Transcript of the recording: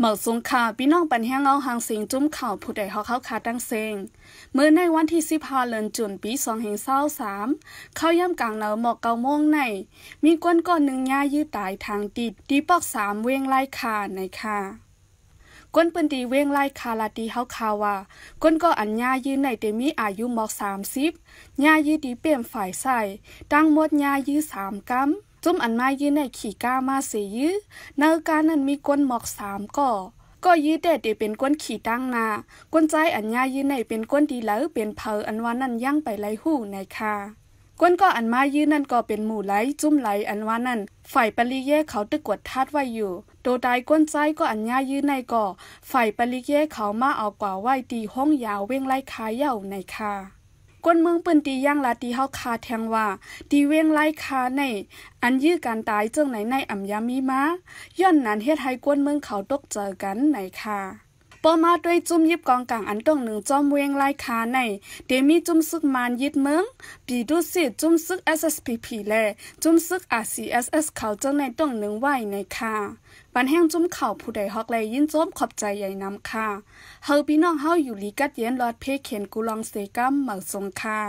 หมอสุงค่ะพี่น้องปันแห้งเอาหางเสียงจุ้มข่าวผู้ใดเขาเข้าคาตั้งเซง เมื่อในวันที่สิบห้าเดือนจุนปีสองแห่งเศร้าสาม เขาย่ำกลางเหนาหมอกเกาโมงใน มีก้นก้อนหนึ่งย่ายื้อตายทางติดดีปอกสามเวงไล่คาในค่ะก้นปืนดีเว้งไล่คาลาดีเฮาคาว่าก้นก็อัญญายืนในเตมีอายุหมอกสามสิบญายืดดีเปลี่ยนฝ่ายใส่ตั้งมดญายืดสามกัมจุ้มอันมายืนในขี่ก้ามาเสยยื้อนาการนั้นมีก้นหมอกสามก่อก็ยือแดดเดียเป็นก้นขี่ตั้งนาก้นใจอันยายืนในเป็นก้นดีแล้วเป็นเพออันวานั่นย่างไปไรหู้ในคาก้นก็อันมายืนนั่นก็เป็นหมู่ไหลจุ้มไหลอันวานั่นฝ่ายปริเย่เขาตึกกวดทัดไว้อยู่โดตายก้นใจก็อันยายืนในก่อฝ่ายปริเย่เขามาเอากว่าไว้ตีห้องยาวเว้งไล่คาเย่าในคาก้นเมืองปืนตีย่างลาตีเฮาคาแทงว่า ตีเวงไล่คาใน อันยื้อการตายเจ้าไหนในอัมยามีมาย้อนนั้นเฮ็ดให้ก้นเมืองเขาตกเจอกันไหนค่ะปอมาด้วยจุ้มยิบกองกลางอันตรงหนึ่งจอมเวียงไล่คาใน เดมีจุ้มซึกมานยิดเมืองปีดูสิจุ้มซึก SSPP แลจุ้มซึก RCSS เขาจังในตรงหนึ่งไหวในคาะปันแห้งจุ้มเข่าผู้ใดฮอกเลยยินจมขอบใจใหญ่นำคาเฮาพี่น้องเฮาอยู่ลีกัดเย็นรอดเพเข็นกูลองเซกัมเหมารงคา